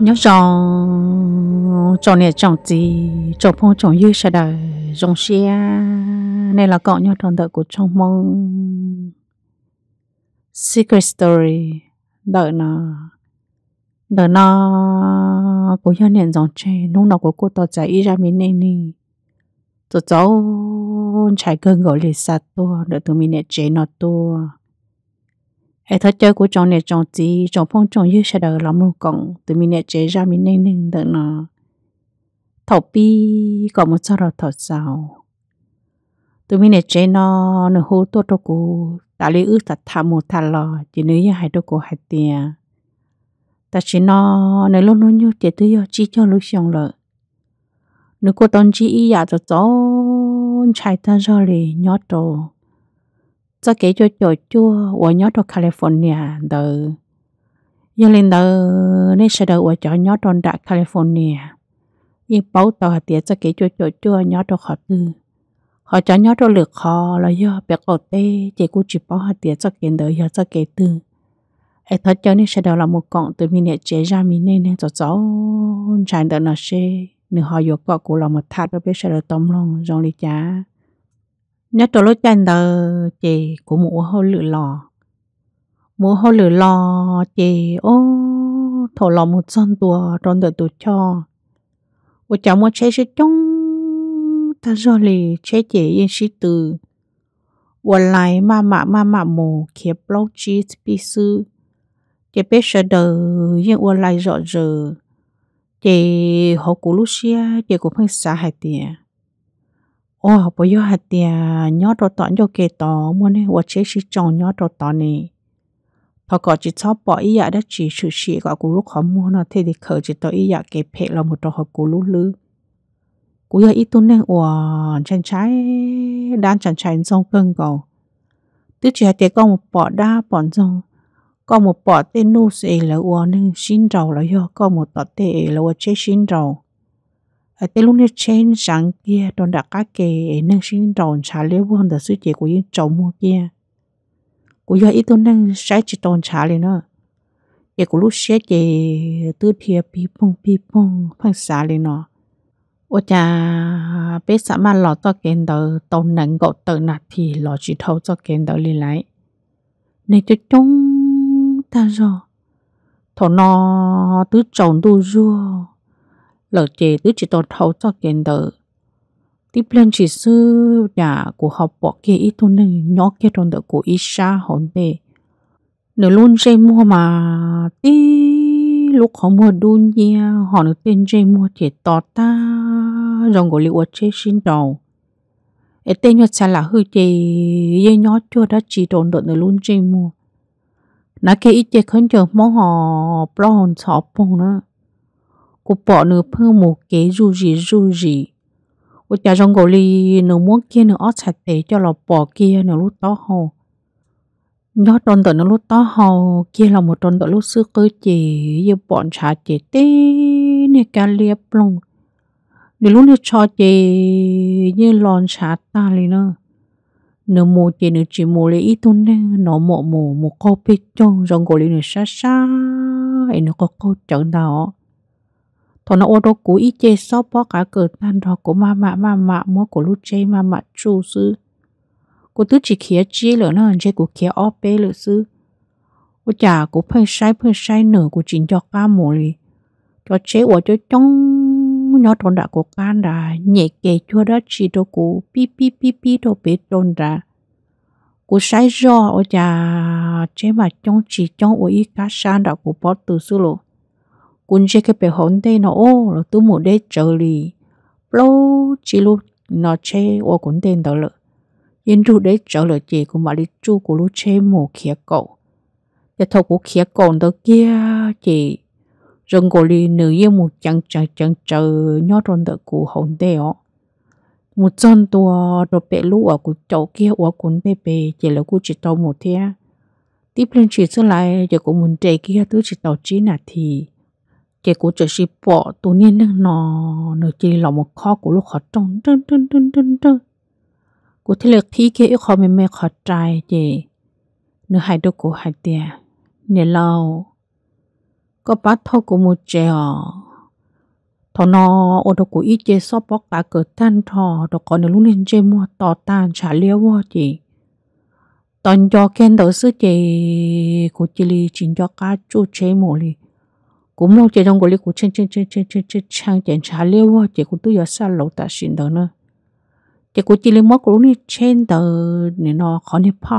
nhớ cho cho nè chồng gì cho phong chồng như sẽ đời dùng xe này là cậu nhớ tròn đợi của trong mong secret story đợi nó đợi nó của nhân nền dòng chè nung nó của cô tỏ chạy ra mình nên đi tụi cháu chạy cơn gọi lì sạt tua đợi tụi mình nè chế nó tua ai thợ chơi của chồng này chồng gì chồng phong chồng yêu sẽ đời lắm luôn còn từ mình này chơi ra mình nên nên đợi nó thầu bi còn một sao rồi thầu sao từ mình này chơi nó nó hú tốt đâu cô đã lấy ước thật thà một thà lò chỉ nếu như hai đâu cô hai tiền ta chỉ nó nếu luôn luôn như tiền tư chỉ cho lúc xong rồi nếu cô tôn chỉ ý giả cho cháu chạy ta rồi nhớ trâu cho kể cho chỗ chua của nhớ trong California đờ giờ lên đờ nên sẽ đờ của chỗ nhớ trong đại California y bảo tàu hạt tiệt cho kể cho chỗ chua nhớ trong họ tư họ cho nhớ trong lược họ là do bé cổ tê chỉ cú chỉ bảo họ tiệt cho kể đờ giờ cho kể tư ai thật cho nên sẽ đờ là một cọng từ mình để chế ra mình nên nên cho cháu trai đờ nó sẽ nửa họ yêu cọ cũng là một thắt đó biết sẽ đờ tóm lòng rong lý chả nhớ cho lối chân đờ chị của mũ hoa lửa lò mũ hoa lửa lò chị ô thổ lò một son tua tròn đợi tụ cho ô cháu mua chế sẽ chung ta rồi lì chế chị yên sĩ từ ô lại mà mà mà mà mù kia blog chi bí sư chị biết sợ đờ yên ô lại rõ rờ chị họ của lúc xưa chị của phân xã hải tiền ô bây giờ hạt tiền nhót đồ tỏ cho kề tỏ muốn ấy hoặc chế sĩ chồng nhót đồ tỏ này họ có chỉ cho bỏ ý dạ đã chỉ sự sĩ gọi cú lúc họ mua nó thế thì khởi chỉ tỏ ý dạ kề phe là một trò họ cú lúc lư cú giờ ít tuần nên ủa chân trái đang chân trái rong cơn cầu tứ chỉ hạt tiền con một bỏ đa bỏ rong con một bỏ tên nu sẽ là ủa nên xin rầu là do con một tỏ tệ là ủa chế xin rầu แต่ลุงเนี่ยเชนสังเกียตอนดักก้าเกนั่งชิงดอนชาเลี้ยววันเดซื้อเจกูยิ่งจมัวเกียกูยออีตัวนั่งใช้จิตดอนชาเลยเนาะเจกูรู้เสียเจตื้อเทียปีปงปีปงพังสาเลยเนาะโอจาเปสามาหลอตัวเกนเดอตอนนั้นก็เตอนาทีหลอจิตเท่าตัวเกนเดอเลยไรในจุดจงตาจอถอนอตื้อจงดูรัว lỡ chế đứa chỉ tổ thấu cho kiến đỡ tiếp lên chỉ sư nhà của họ bỏ kia ít thôi nên nhỏ kia trong đỡ của ít xa hồn đề nếu luôn chơi mua mà tí lúc họ mua đun nha họ nó tên chơi mua chỉ tỏ ta dòng của liệu chế xin đầu ở tên nhật sản là hư chế dây nhỏ chưa đã chỉ trộn đợt nếu luôn chơi mua nãy kia ít chế khấn chờ món họ pro hồn sọp bông nữa cô bỏ nửa phương một kế dù gì dù gì ô cha trong gò li nửa muốn kia nửa ót sạch tế cho lò bỏ kia nửa lúc to hồ nhớ tròn tận nửa lúc to hồ kia là một tròn tận lúc xưa cơ chỉ giờ bọn trả chỉ tê nè cá liệp lòng, nửa lúc được cho chị như lon trả ta lì nữa nửa mù chị nửa chỉ mù lấy ít thôi nè nó mộ mù một cô biết chung rồi gọi li nửa xa xa ấy nó có cô chẳng đó พอน้าโอโรกูอีเจซอปอกาเกิดนั่นรอกูมามามามะมัวกูรู้เจมามาจูซื้อกูตื้อจีเขียจีเหลือนั่นเจกูเขียออเป้เหลือซื้อกูจ่ากูเพิ่งใช้เพิ่งใช้เหนือกูจินจอกก้าหมูลีจอเจว่าจะจ้องยอดทนดากูการดาเหยเกชัวดัชชีโตกูปีปีปีปีโตเปตนดากูใช้รอโอจ่าเจมาจ้องจีจ้องโออีกาชานดากูปอตือซื้อโล quân chế cái bề hồn đây nó ô là tu một để trở lì lô chỉ lúc nó chế ô cũng tên đó lợi yên ru để trở lợi chị của mà đi chu của lúc chế mù khía cậu để thầu của khía cậu đó kia chị rừng cổ lì nữ yêu một chẳng chẳng chẳng chờ nhót rộn đỡ của hồn đây ó một chân tua rồi bể lũ ở của cháu kia ở cuốn bề bề chỉ là của chị tàu một thế tiếp lên chị xuất lại giờ cũng muốn trẻ kia tứ chỉ tàu chí nà thì cái cú chơi sĩ bỏ tụ niên nâng nọ nửa chỉ là một kho của lúc khó trong trơn trơn trơn trơn trơn cú thế lực thi kia khó mẹ mẹ khó trai chị nửa hai đứa của hai tia nè lâu có bắt thâu của một trẻ thọ nò, ô đồ của ít chế so bóc cả cửa tan thò, đồ có nửa lúc nên chế mua tỏ tan trả liêu vô chị toàn cho khen đồ sư chị của chị li chính cho cá chú chế mồ li cũng lâu chị trong gọi lý của chân chân chân chân chân chân chàng chàng chả liêu quá, chị cũng tôi giờ xa lâu ta xin đỡ nữa chị cũng chỉ lấy mất của nó trên tờ này nó khó nè pa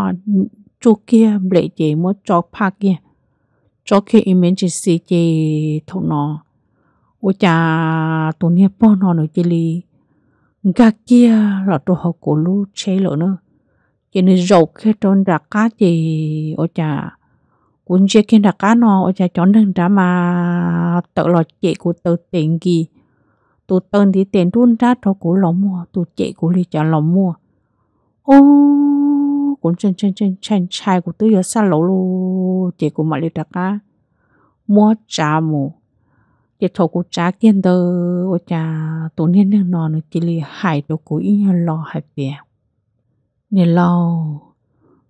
chỗ kia lệ chị mất cho pa kia cho khi em mình thằng nó ôi cha tụi nè pa nó nói chị li gà kia là chỗ học của lũ chế rồi nữa chị nên rầu khi trôn ra cá chị ôi cha cũng chỉ khi đặt cá nó ở nhà chọn đừng ra mà tự lo chị của tự tiền gì tụ tên thì tiền luôn ra cho của lò mua tụ chị của lì chọn lò mua ô cũng chân chân chân chân chai của tôi giờ xa lỗ lô chị của mọi người đặt cá mua trà mù chị thổ của trà kiên tờ ở nhà tụ niên đang nó nữa chị lì hại đồ của ý nhà lò hại tiền nên lò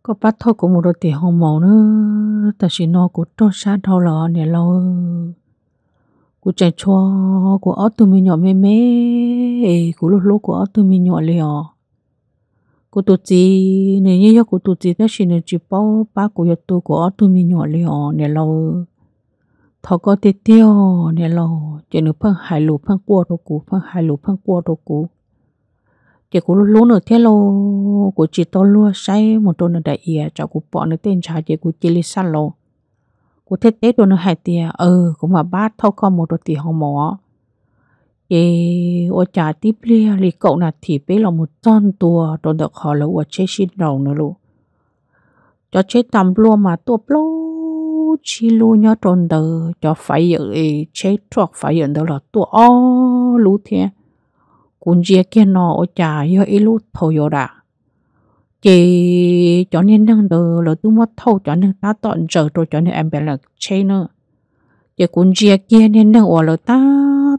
có bắt thôi cũng một đôi tiền hồng màu nữa ta chỉ nó của cho sát đâu là nè lâu của chạy cho của ớt từ mình nhỏ mê mê của lúc lúc của ớt từ mình nhỏ liền của tụt gì này như vậy của tụt gì ta chỉ nên chỉ bao ba của giờ tôi của ớt từ mình nhỏ liền nè lâu thọ có tiết tiêu nè lâu chỉ nên phân hai lũ phân cua đồ cũ phân hai lũ phân cua đồ cũ thì cũng lúc nữa thế lo của chị to luôn say một tuần nữa đại ý à, cho cũng bỏ nữa tên trái chị cũng chỉ lý sát lo của thế Tết tuần nữa hai tia ờ, cũng mà bát thâu con một đôi tỷ hồng mỏ chị ô trả tiếp lia lì cậu là thì bé là một con tua tuần được họ là ở chế xin đầu nữa luôn cho chế tầm luôn mà tua lo chỉ luôn nhớ tuần đời cho phải ở chế trọc phải ở đó là tua o lú thiên cún dễ kia nó ở chả yo ít lúc thâu yo đã chị cho nên đang đồ là tôi mất thâu cho nên ta tận giờ rồi cho nên em bé là chơi nữa chỉ cún dễ kia nên đang ở là ta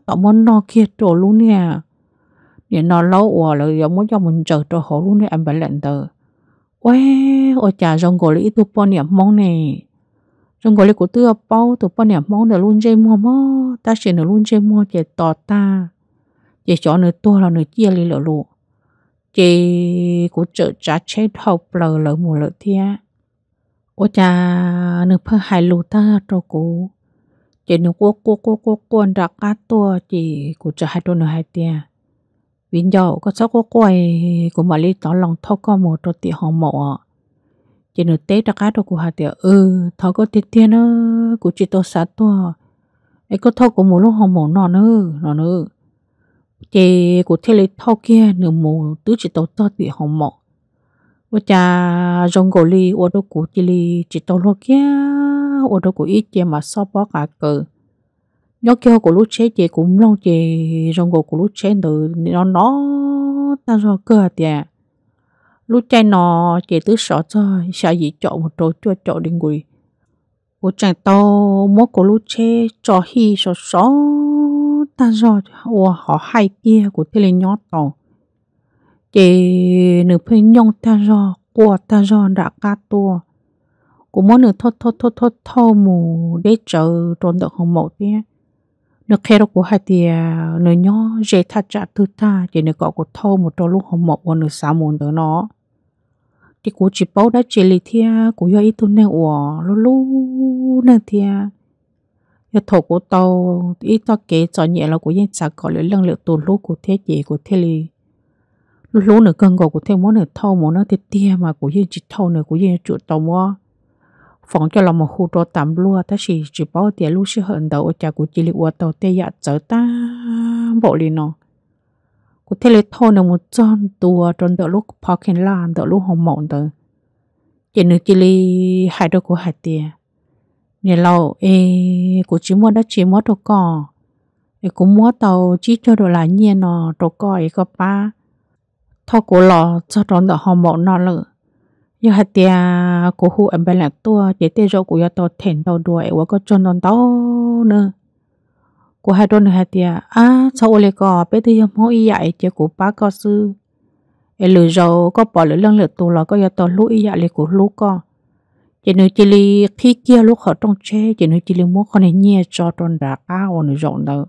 tận muốn nó kia rồi luôn nè nên nó lâu ở là giờ muốn cho mình chờ rồi họ luôn nè em bé lạnh tờ ôi ở chả rong gọi lý tôi bao niệm mong nè rong gọi lý của tôi bao tôi bao niệm mong để luôn chơi mua mơ ta sẽ là luôn chơi mua chỉ tọt ta chỉ cho nửa tua là nửa chia li lỡ lụ chỉ của chợ trả chế thọc lỡ lỡ mùa lỡ thia ô cha nửa phơ hai lụ ta cho cô, chỉ nửa cua cua cua cua cuốn ra cá tua chỉ của chợ hai tua nửa hai tia vinh dầu có sáu cua quay của mà li tỏ lòng thâu có một cho tiệt hồng mộ chỉ nửa tế ra cá cho cụ hai tia ừ thâu có tiệt tia nữa của chỉ tôi sáu tua ấy có thâu của một lúc hồng mộ nọ nữa nọ nữa thì của thế lệ thao kia nửa mù tứ chỉ tàu to thì hỏng mọ và cha rong gò li ô đô của chỉ li chỉ tàu lo kia ô đô của ít chè mà so bó cả cờ nhóc kia của lúc chế chè cũng long chè rong gò của lúc chế từ nó nó ta do cơ à tiệt lúc chai nó chè tứ sợ cho sợ gì chọn một chỗ cho chọn đi người của chàng tàu mỗi của lúc chế cho hi sợ sợ ta rồi ủa họ hai kia của thế là nhỏ tổ chị nữ phi nhông ta rồi của ta rồi đã cá tua của mỗi nữ thốt thốt thốt thốt thô mù để chờ trốn được hồng mộ tía nữ khe đó của hai tía nữ nhỏ dễ tha trả thứ ta chị nữ gọi của thô một trốn lúc hồng mộ của nữ sáu môn tới nó thì của chị bố đã chị lì thia của do ít tu nè ủa lú lú nè thia yo thổ của tàu ít tao kể cho nhẹ là của nhân trả có lấy lăng lượng tồn lũ của thế gì của thế li lũ lũ nữa cần gọi của thế muốn nữa thâu muốn nó thì tia mà của nhân chỉ thâu nữa của nhân chủ tàu mua phóng cho là một khu đô tạm lúa ta chỉ chỉ bảo tiền lũ sẽ hận đầu trả của chỉ li của tao tê dạ trở ta bộ li nó của thế li thâu nữa một tròn tua tròn đỡ lúc parking lan đỡ lúc hồng mộng đỡ chỉ nữa chỉ li hai đứa của hai tiền nhà lâu e cũng chỉ mua đó chỉ mua đồ cò e cũng mua tàu chỉ cho đồ là nhiên nọ, đồ cò e có ba thọ của lò cho đó đỡ họ mỏ nọ lự giờ hạt tia của hụ em bán lại tua để tê rô của giờ tàu thèn tàu đuổi và có cho non tàu nữa của hai đôi hạt tia à sao ô cò bé thì hôm hoi dạy chỉ của ba có sư ê lừa râu có bỏ lửa lăng lửa tù lò có giờ tàu lũ ý dạy lì của lũ cò chỉ nói chỉ li khi kia lúc họ trong che chỉ nói chỉ li muốn con này nhẹ cho tròn đã cao nữa rộng đó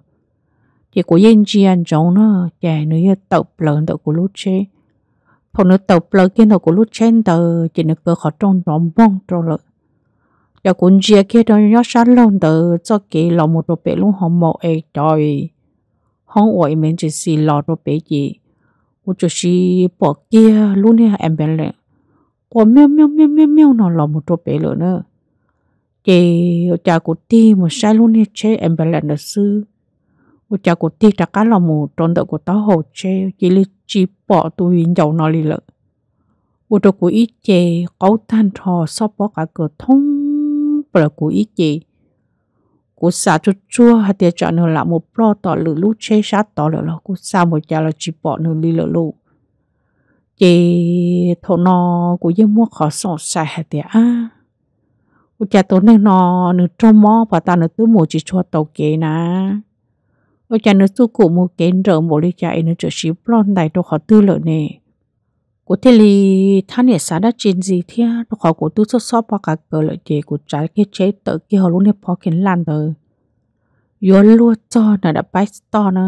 chỉ của yên chi ăn rộng nó chỉ nói tàu lớn tàu của lúc che thằng nó tập lớn kia nó của lúc che tờ chỉ nói cơ họ trong rộng bông trong lợi giờ cũng chia kia đó nhớ sát lông tờ cho kỹ lọ một đồ bể luôn họ mò ai trời không ngoài mình chỉ xì lọ đồ bể gì cũng xì bỏ kia luôn nha em bên lẹ của mèo mèo mèo mèo mèo nó là một trò bể lửa nữa chị cha của ti mà sai luôn như chế em bé lần sư một cha của ti chắc là một tròn đỡ của tao hồ chế chỉ là chỉ bỏ tôi hiện dầu nó đi lợ ở trò của ít chế cấu than thò sau bỏ cả cửa thông bờ của ít chế của xã chua chua hạt tiệt chọn nữa là một pro tỏ lửa lú chế sát tỏ lửa là của xã một cha là chỉ bỏ nó đi lợ luôn chị thổ nó của dân mua khó sổ xài hạt tiền à u cha tổ nên nó nửa trong mò và ta nửa tứ mùa chỉ cho tàu kế nè u cha nửa tu cụ mua kế rợ bộ lý chạy nửa trở xí blon đại đồ khó tư lợi nè cụ thế li thán nhẹ xã đã chín gì thế đồ khó của tư sốt sốt bao cả cờ lợi chế cụ trái cái chế tự kia họ luôn nếp phó kiến lan rồi yo lúa cho nè đã bái to nè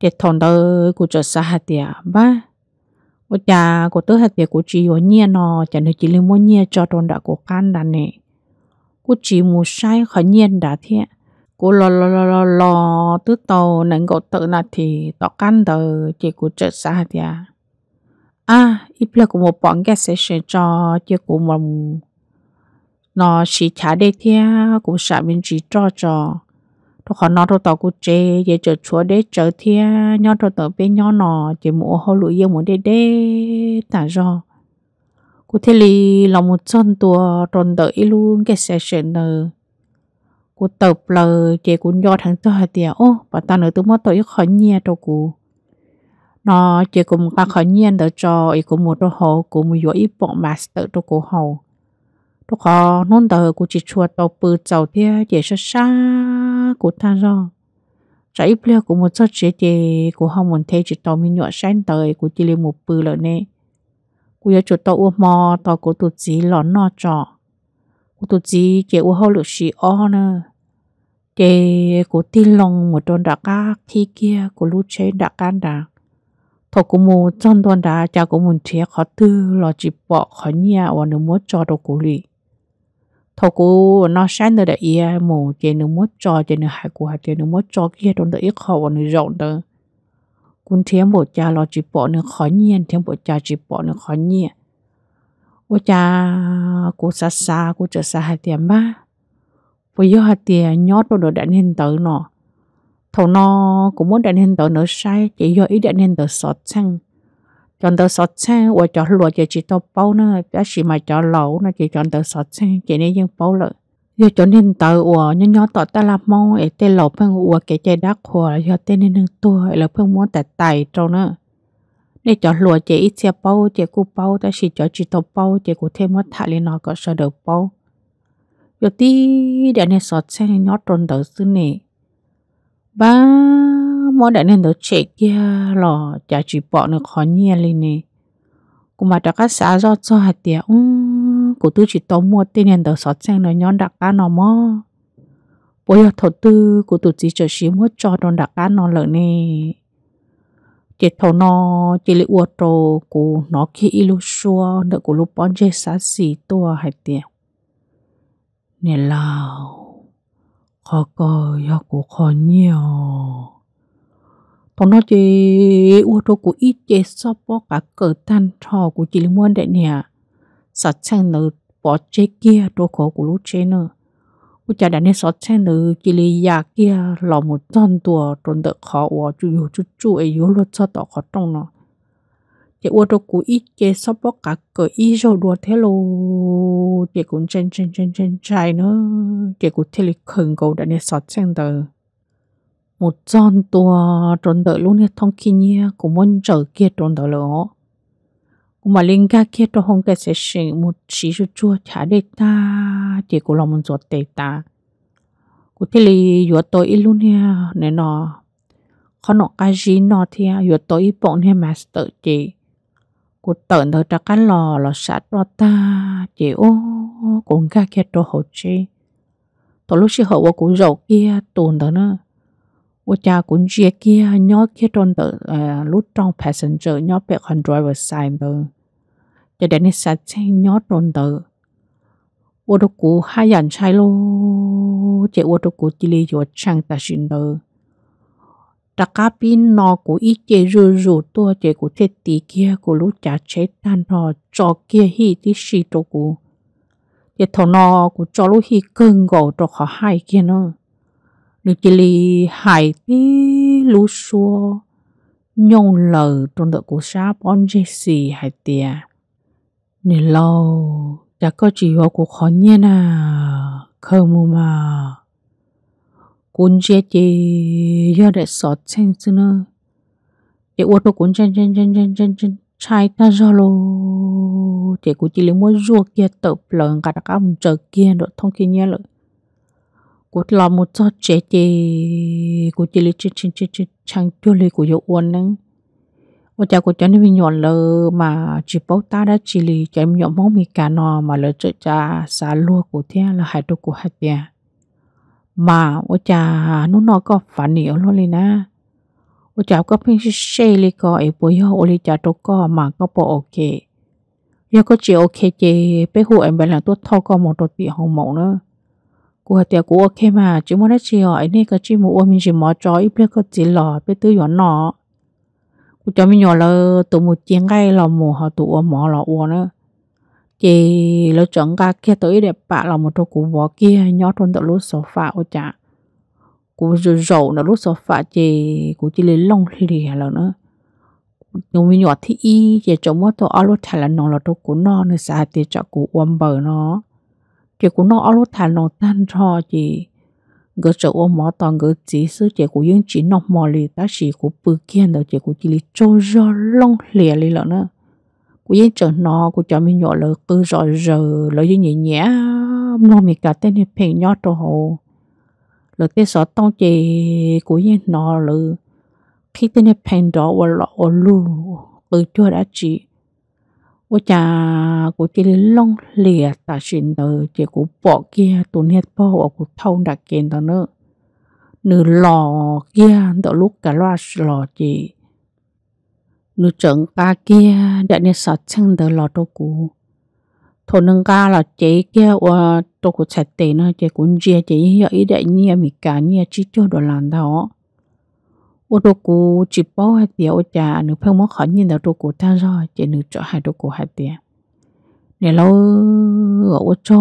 để thằng đời cụ trở xã hạt tiền ba của cha của tớ hạt tiền của chị ở nhà nó chả nên chị lên mua nhà cho tròn đã của can đàn nè của chị mua sai khỏi nhiên đã thế của lo lo lo lo lo tứ tàu nên gỗ tự là thì tỏ can tờ chị của chợ xã hạt à ít là của một bọn gas station cho chị của một nó chỉ trả đây thế của xã bên chỉ cho cho nó khó nói rồi tao cũng chê giờ chờ chúa để chờ thia nhon rồi tao bên nhon nọ chỉ mua hồ lụy yêu muốn để để tả do cô thế li lòng một chân tua tròn đợi luôn cái xe xe nờ cô tập lờ chỉ cũng do thằng tao hạt tiền ô bà ta nữa tôi mất tôi khỏi nhẹ cho cô nó chỉ cũng ta khỏi nhiên đỡ cho ý cũng một đồ hồ cũng một yếu ý bộ master cho cô hồ lúc họ nôn tờ của chị chuột đầu bự Chậu thia để sẽ xa của ta rồi trái bia của một chất chế chế của họ muốn thấy chị tàu mình nhọ sáng tới của chị liền một bự lợn nè của giờ chuột tàu uống mò tàu của tụt gì lón nọ trọ của tụt gì chị uống họ lược xì o nè chị của tin lòng một đoàn đã cá khi kia của lũ chế đã can đã thọ của một trong đoàn đã cha của mình thiệt khó tư lo chỉ bỏ khó nhà và nếu muốn cho đồ của lì thôi cô nó sáng nữa đấy à, mù chế nó mất cho chế nó hại của chế nó mất cho kia trong đấy khó nó rộng đó cũng thiếm bộ cha lo chỉ bỏ nó khó nhiên thiếm bộ cha chỉ bỏ nó khó nhiên ô cha cô xa xa cô trở xa hai tiền ba bây giờ hai tiền nhót đồ đã nên tới nọ thầu nó cũng muốn đã nên tới nữa sai chỉ do ý đã nên tới sọt sang chọn tờ sọt xe và chọn lụa chỉ chỉ tàu bao nữa đã chỉ mà chọn lẩu nó chỉ chọn tờ sọt xe chỉ nên dùng bao lợ giờ chọn nên tờ và nhỏ nhỏ tọt ta làm mong để tên lẩu phăng và cái chai đắt khô là giờ tên nên tua là phăng muốn tại tài trâu nữa để chọn lụa chỉ ít xe bao chỉ cụ bao ta chỉ chọn chỉ tàu bao chỉ cụ thêm mất thải lên nó có sợ được bao giờ tí để nên sọt xe nhỏ tròn tờ xứ này ba mua đại nên đó chế kia lò chả chỉ bỏ nó khó nhẹ à lên nè cũng mà đặc xã do cho hạt tiền um của tôi chỉ tao mua tên nên đó sót sang nó nhón đặc cá nó mò bây giờ thầu tư của tôi chỉ cho xí mua cho đòn đặc cá nó lợn nè chỉ thầu nó chỉ lấy uo trồ của nó khi ilu xua đợi của lúc bọn chế xã xì tua à hạt tiền nè lao khó coi học của khó nhiều thằng nó chỉ u trâu của ít chế so bó cả cỡ tan trò của chị muốn đấy nè sợ chăng nữa bỏ chế kia đồ khổ của lũ chế nữa u chả đã nên sợ chăng nữa chị lì già kia lò một chân tua trốn được khó u chú yêu chú chú ấy yêu luôn cho tỏ khó trong nó chế u trâu của ít chế so bó cả cỡ ít rồi đua thế lô chế cũng chen chen chen chen trai nữa chế cũng thế lực khẩn cầu đã nên sợ chăng nữa một giòn tua trốn đợi luôn hết thông kia nhé cũng muốn trở kia trốn đợi lỗ cũng mà linh ga kia tôi không cái sẽ sử một chỉ cho chua trả để ta chỉ của lòng một ruột tệ ta cũng thế li vừa tôi ít luôn nha nên nó khó nó cái gì nó thì vừa tôi ít bọn nha mà tự chỉ cũng tận thời trả cái lò lò sát đó ta chỉ ô cũng ga kia tôi hỗ trợ tôi lúc xưa hậu của cũng giàu kia tồn đó nữa 我家公姐姐鸟去转的呃路上 à, passenger 鸟被很 driver sign 的，这点你啥子鸟转的，我都顾还人才咯，这我都顾这里就抢得行的。ta cá pin nó của ít chế rù rù tua chế của thế tí kia của lúc chả chế tan nó cho kia hi tí xì tổ của chế thằng nó của cho lúc hi cưng gầu cho họ hai kia nó nếu chỉ li hải tí lú xua nhông lờ trong đội của xã bọn chế xì hải tìa nếu lâu chả có chỉ hoa của khó nhiên à khờ mù mà cuốn chế chế do để sọt xem xưa nữa chế ô tô cuốn chân chân chân chân chân chân chai ta do lô chế của chỉ lấy mua ruột kia tập lợn cả các ông chờ kia đội thông kia nhé lợi cột lò một cho chế chế của chế lý chế chế chế chế chẳng chú lý của yêu uôn nâng ở chả của cháu nên nhọn lờ mà chỉ bảo ta đã chỉ lý cho em nhọn mong mì cả nò mà lỡ chơi cha xa lúa của thế là hai đồ của hai tiền mà ở chả nó nó có phản nhiều luôn liền á ở chả có phim xe lý có ấy bố yêu ở lý chả đồ có mà có bộ ok yêu có chỉ ok chế bé hụ em bé là tốt thâu có một đồ tị hồng mộng nữa กูหัดเตียกูโอเคมาจิมว่าได้ชีอ่ะไอ้นี่ก็จิมูว่ามีจิมอจอยเพื่อก็จีหล่อเพื่อตื้อหยอนหนอกูจะไม่หยอนเลยตัวมูเจียงไก่หล่อหมูเขาตัวหมอหล่ออ้วนเนอะจีแล้วจังกาแค่ตัวอีเด็บปะหล่อหมูตัวกูบอกเกี้ยย้อนทนตัวรู้โซฟาโอจ่ากูจะรู้นะรู้โซฟาจีกูจะเลยลงเหลี่ยแล้วเนอะนูมีหยอดที่อีจะจมว่าตัวอ้อรถถ่ายละนองเราตัวกูนอนในสาเตียจะกูอ้วนเบอร์เนาะ chị cũng nó lúc thà nó tan cho chị ngỡ chỗ ôm mỏ toàn ngỡ chỉ sư chị cũng những chỉ nó mò lì ta chỉ cũng bự kiên đâu chị cũng chỉ lì trôi ra lông lìa lì lợn nữa cũng những chỗ nó cũng cho mình nhỏ lỡ cứ rồi giờ lỡ những nhẹ nhẹ nó mình cả tên này hình nhỏ trâu hồ lỡ tên sợ tông chị cũng những nó lỡ khi tên này hình đó và lọ lu từ chưa đã chị 我家我这里弄裂，但是呢，这个包 kia tu net bao ở thâu đã kiện đó nửa lò kia đó lúc cả lò chị, nửa trứng cá kia đã nên sạch chăng lò đâu cụ, thôi nâng cá là chế kia qua đâu cụ sạch tệ nó chế cũng chia chế như vậy để nhia mì cá nhia chỉ cho đồ làm đó ô tô cụ chỉ bao hai tiền ô cha nửa phong món khỏi nhìn đầu tô cụ ta rồi chỉ nửa chỗ hai tô cụ hai tiền nè lâu ở ô cho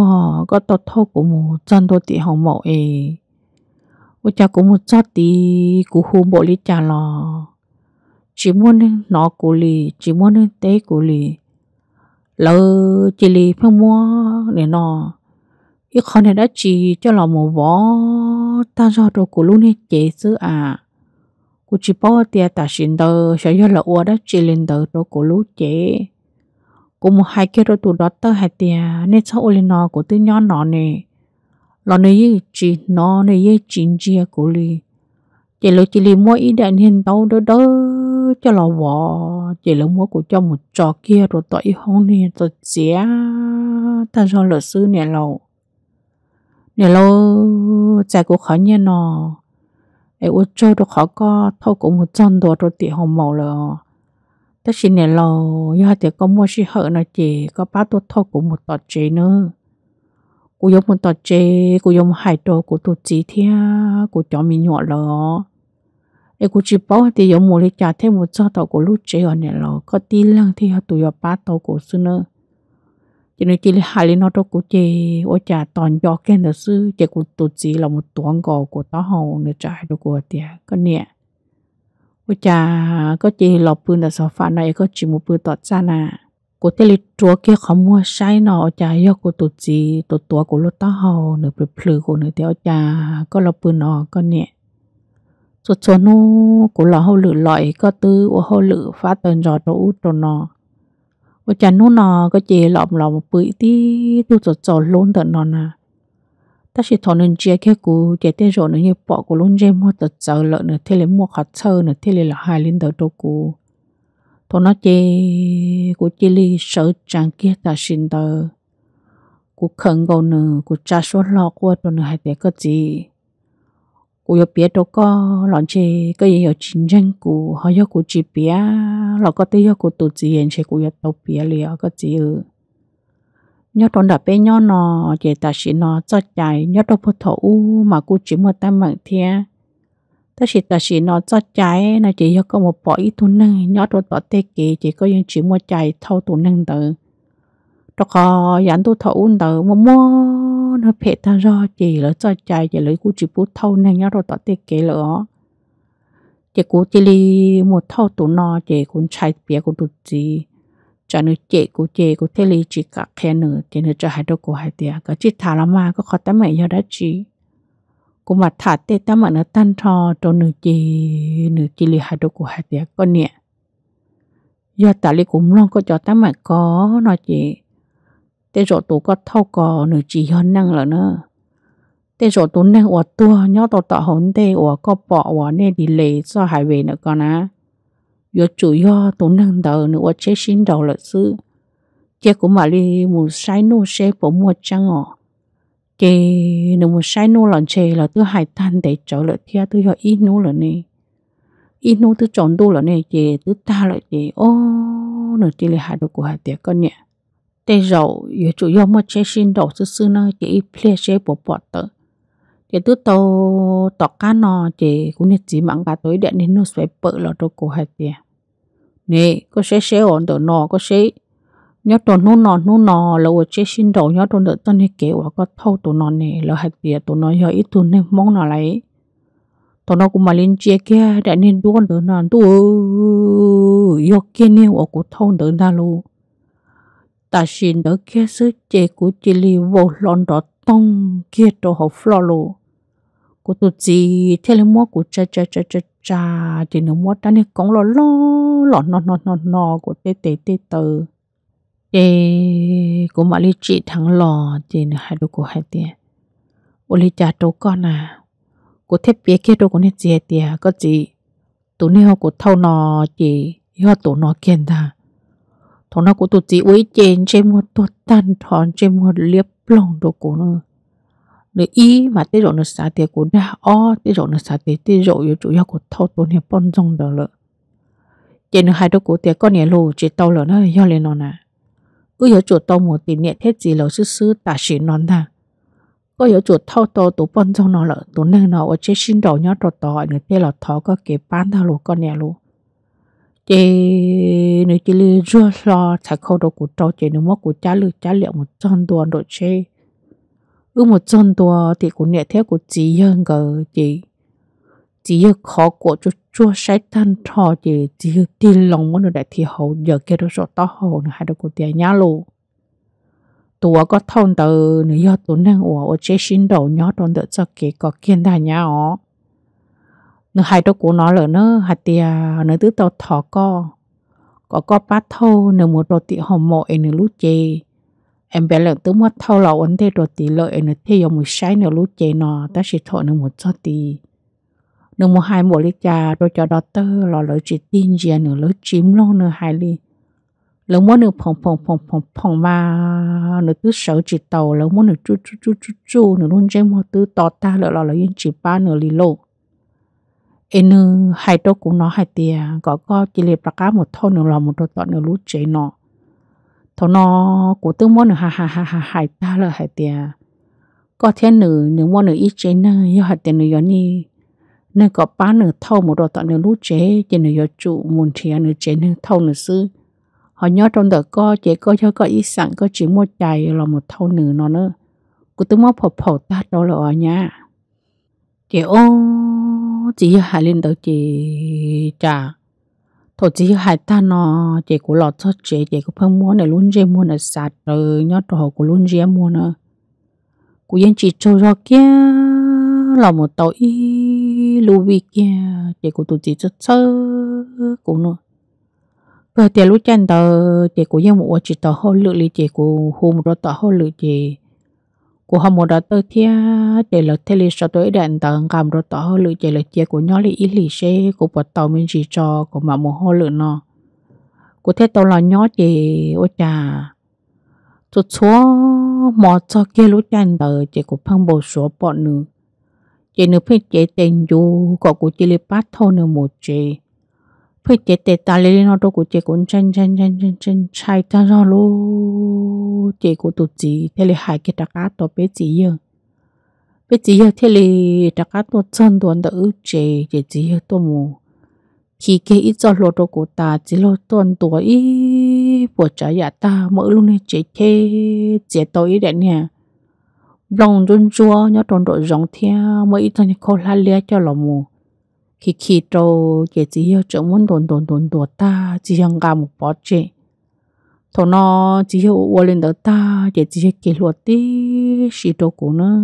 có tao thâu của một chân tôi tiền hồng mộ ấy ô cha của một chót tí cụ hù bộ lý cha lò chỉ muốn nó cụ lì chỉ muốn tế cụ lì lỡ chỉ lì phong mua nè nó ít khó này đã chỉ cho lò một vó ta do tôi cụ luôn hết chế chứ à cú chỉ bỏ tiền ta xin đờ sợ cho là ua đó chỉ lên đờ đó cú lú chế cú một hai cái đó tụ đó tơ hai tiền nên sau lên nó cú tự nhỏ nó nè lo này chỉ nó này chỉ chia cú li chỉ lo chỉ li mỗi đại niên đâu đó đó cho là vợ chỉ là mua của cho một trò kia rồi tội hông nè tội chế ta cho luật sư nè lâu nè lâu chạy cuộc khó nhé nọ ai u cho được khó có thâu cũng một trăm đô đồ tiền hồng màu rồi, tất nhiên này lo do hai tiền có mua xí hở nó chỉ có ba đồ thâu cũng một tọt chế nữa cô dùng một tọt chế cô dùng hai đồ cô tụt chỉ thia cô cho mình nhọ rồi, ai cô chỉ bảo thì dùng một lấy trả thêm một trăm đồ của lúc chế ở này lờ có tí lăng thì họ tụi ba đồ của xưa nữa cho nên chỉ là hai lý nó đâu của chị ở chả toàn do cái nữa sư chị của tụt chỉ là một tuần gò của tao hầu nữa trái đồ của tiệt có nè ở chả có chị lọc phun là sao phản này có chỉ một phun tọt ra nè của tê lịch chúa kia không mua sai nó ở chả do của tụt chỉ tụt tua của lúc tao hầu nữa bị phừ của nữa tiệt ở chả có lọc phun nó có nè số số nó của lọ hầu lự loại có tư ở hầu lự phát tần rõ đồ út ว่าจันนู่นนอก็เจหลอมหลอมปุ๋ยที่ตู้จดจอดล้นเดินนอนนะแต่สิทอนึงเจียแค่กูเจเตโรนึงเนี่ยปอกกูล้นเจมัวตัดเจอเลเนเทเลมัวขัดเชอเนเทเลละหายลิ้นเดินตัวกูทอนเจกูเจลีเสือจังเกียตาสินเดอกูเขิงกูเนกูจะชวนหลอกกูตัวเนหายเด็กก็จี cụ yo biết đâu có lon chê cái gì ở chiến chân cụ họ yo cụ chỉ bia lọ có tí yo cụ tự nhiên hiện chê cụ yo đâu bia liền có chỉ ừ nhớ trong đập bé nhớ nó chê ta chỉ nó cho chạy nhớ đâu phật thủ mà cụ chỉ một tam mạng thia ta chỉ ta chỉ nó cho chạy là chỉ yo có một bỏ ít tu nâng nhớ đâu bỏ tê kì chỉ có những chỉ một chạy thâu tu nâng tới đó có dán tu thấu tờ mà mua nó phê ta do chỉ là cho chạy chỉ lấy cú chỉ bút thâu này nhá rồi tao tiết kế lỡ chỉ cú chỉ li một thâu tụ nó chỉ cũng chạy bia cũng tụ gì cho nên chị của chị của thế li chỉ cả khe nữa thì nó cho hai đứa của hai tia cái chị thả lắm mà có khó tắm mẹ do đó chỉ cũng mà thả tê tắm mà nó tan thò cho nữ chị nữ chỉ li hai đứa của hai tia con nè giờ tại li cũng luôn có cho tắm mẹ có nói chị để rồi tụ có thâu cò nửa chỉ hơn năng là nữa để rồi tụ năng ở tua nhớ tụ tạo hồn để ở có bỏ ở nơi đi lệ do hải về nữa con á giờ chủ yếu tụ năng đầu nữa chế xin đầu là sư chế cũng mà đi một sai nô xe bỏ mua trăng ngọ chế nếu một sai nô lần chế là tôi hải tan để trở lại thia tôi giờ ít nô là nè ít nô tôi chọn tu là nè chế tôi ta lại chế ô nửa chỉ là hai đồ của hai tiệc con nhẹ để rậu yếu chủ yếu mà chế sinh đầu sư sư nó chỉ ple chế bộ bộ tờ thì tôi tàu tàu cá nó thì cũng nên chỉ mặn cả tối điện nên nó sẽ bự là đồ cổ hạt tiền nè có chế chế ổn đồ nó có chế nhớ đồ nó nó nó nó là ở chế sinh đầu nhớ đồ đỡ tân hay kế hoặc có thâu tụi nó này là hạt tiền tụi nó giờ ít tuần nên mong nó lấy tụi nó cũng mà lên chia kia đã nên đuôn đỡ nó tôi yêu kia nè ở cổ thâu đỡ ra luôn ta xin đỡ kia sư chế của chị li vô lon đó tông kia đồ hậu phlo lô của tụt gì thế là mua của cha cha cha cha cha thì nó mua ta nên con lo lo lo nó nó nó nó của tê tê tê tờ để của mà li chị thằng lò thì nó hai đồ của hai tiền ô li cha đồ con à của thép bia kia đồ của nên gì tiền có gì tụi nó của thâu nó chỉ do tụi nó kiên ta thọ nó cũng tụt chỉ uế chén trên một tụt tan thòn trên một liếp lòng đồ của nữa, nữa ý mà tế rồi nó xả tiền của đa o tế rồi nó xả tiền tế rồi yếu chủ yếu của thâu tốn hiệp bông trong đó lợ trên hai đứa của tiền con nhà lô chỉ tàu lợ nó do lên nó nè ư yếu chủ tàu một tiền nhẹ thế gì lợ sư sư tả xỉ nón ta có yếu chủ thâu tàu tụ bông trong nó lợ tụ nâng nó ở trên xin đầu nhót rồi tỏi nữa tế lọ thọ có kế bán thao lô con nhà lô chị nếu chị lì rửa lo thà khâu đồ của cháu chị nếu mất của cha lì cha liệu một trăm tuần đội chê ư một trăm tuần thì của nhẹ theo của chị hơn gờ chị chị yêu khó của cho cho sai tan trò chị chị yêu tin lòng muốn được đại thi hậu giờ kia đó sợ to hậu nó hai đứa của tiền nhá lù tụa có thông từ nếu do tụi năng ủa ở chế sinh đầu nhớ trong đợt cho kể có kiên tài nhá ó nó hai đứa của nó là nó hạt tia nó tứ tàu thọ co có co bát thô nó một đồ tị hòm mội nó lú chê em bé lần tứ mất thâu lậu ấn thế đồ tị lợi nó thế dòng mùi sái nó lú chê nó ta sẽ thọ nó một cho tì nó một hai một lít trà rồi cho đó tơ lò lỡ chỉ tin gì nữa lỡ chìm luôn nữa hai ly lỡ muốn nữa phồng phồng phồng phồng phồng mà nữa tứ sợ chỉ tàu lỡ muốn nữa chu chu chu chu chu nữa luôn chơi một tứ to ta lỡ lò lỡ yên chỉ ba nữa lì lộ enu hai tô cũng nói hai tia có có chỉ liệp bạc cá một thô nữa là một đôi tọt nữa lú chế nọ, thô nó của tương môn nửa ha ha ha ha hai ta là hai tia có thế nữa, nếu môn nữa ít chế nữa, do hai tia nữa do ni nè có ba nữa thâu một đôi tọt nữa lú chế chỉ nữa do trụ muốn thia nữa chế nữa thâu nữa sư họ nhớ trong đời có chế có cho có ít sẵn có chỉ mua chài là một thâu nữa nó nữa của tương môn phổ phổ ta đó là ở nhà chế ô chỉ hai linh đó chị trả thổ chỉ hai ta nó chị của lọt cho chị chị của phong mua này luôn riêng mua này sạt rồi nhớ đồ của luôn riêng mua nữa của yên chị cho ra kia là một tàu y lưu vi kia chị của tụi chị cho sơ của nó rồi tiền lúc chân tờ chị của yên một chỉ tờ hồ lự lý chỉ của hôm rồi tờ hồ lự chị của họ một đó tới thia để là thế lý cho tới đàn tầng cảm rồi tỏ hơn lựa để là chia của nhỏ lý ý lý xe của bọn tàu mình chỉ cho của mà một hơn lựa nó của thế tàu là nhỏ chị ô trà cho chúa mò cho kia lúc đàn tờ chị của phăng bộ số bọn nữ chị nữ phải chế tên du có của chị lý bát thôi nữa một chị phải chế tên ta lý nó đâu của chị cũng chân chân chân chân chân chạy ta ra luôn chế của tụt chỉ thế là hai cái trạc át tổ bé chỉ yêu bé chỉ yêu thế là trạc át tổ chân tuần đã ưu chế chế chỉ yêu tổ mù khi cái ít cho lô đồ của ta chỉ lô tuần tổ ý bộ trái giá ta mỗi lúc này chế thế chế tổ ý đấy nè lòng run chua nhớ tròn đội rong theo mỗi ít cho nên khó la lia cho lò mù khi khi trâu chế chỉ yêu chỗ muốn đồn đồn đồn đồn ta chỉ hằng gà một bó chế thọ nó chỉ hiểu uo lên đó ta chỉ chỉ kỷ luật đi xí đồ cũ nữa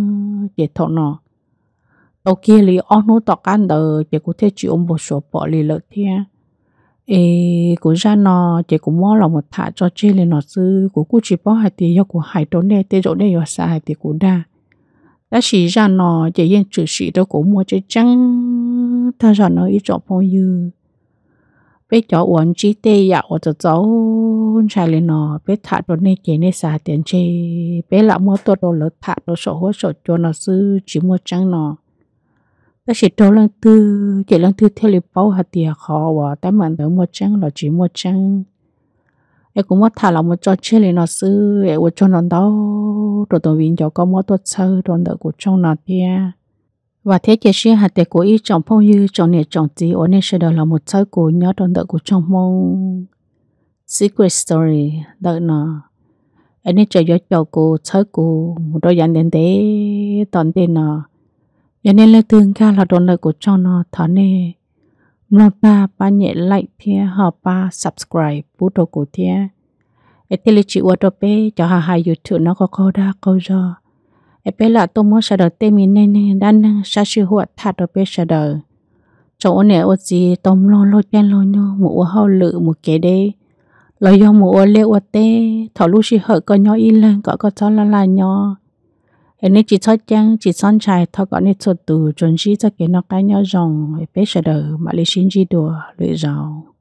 chỉ thọ nó tàu kia li ông nó tọt can đờ chỉ có thể chịu một số bỏ li lợi thiên ê cũng ra nó chỉ cũng mua là một thả cho chơi lên nó sư của cô chỉ bỏ hai tiền do của hai tốn này tê chỗ này do xa hai tỷ của đa đã chỉ ra nó chỉ yên chữ sĩ đâu cũng mua chơi trắng ta ra nó ít chỗ phong như bây giờ uốn chỉ tê ya ở chỗ cháu sai lên nọ, bây thả đồ này chế này xả tiền chế bây là mua tổ đồ lỡ thả đồ sổ hỗ sổ cho nó sư chỉ mua trắng nọ, ta chỉ đồ lần tư chỉ lần tư theo lịch bao hạt tiền khó và ta mà đỡ mua trắng là chỉ mua trắng em cũng mua thả là mua cho chế lên nọ sư em cho nó đâu rồi tôi viên cho có mua tổ sơ rồi đỡ của trong nó tiền và thế kia sẽ hạt tế của y trọng phong như trọng nè trọng tí ở nên sẽ đó là một trái của nhớ đoàn đợi của trọng mong secret story đợi nọ anh ấy chờ gió chờ cô trái của một đôi dạng đến thế toàn tên nọ giờ nên lời tương ca là đoàn đợi của trọng nó thả nè mong ta ba nhẹ like phía họ ba subscribe bút đồ của thia ấy thế là chị qua đó bé cho hai hai youtube nó có câu đa câu rồi em bé là tôi muốn sợ đời tê mình nên nên đang sa sư huệ thật rồi bé sợ đời chỗ này ô gì tôm lo lo chen lo nhau mũ hao lự một kế đê lo do mũ lê ô tê thọ lúc sư hở có nhau y lên có có cho là là nhau em nên chỉ cho chăng chỉ son trai thảo có nên cho từ chuẩn sĩ cho cái nó cái nhau rồng em bé sợ đời mà lấy xin chỉ đùa lười rào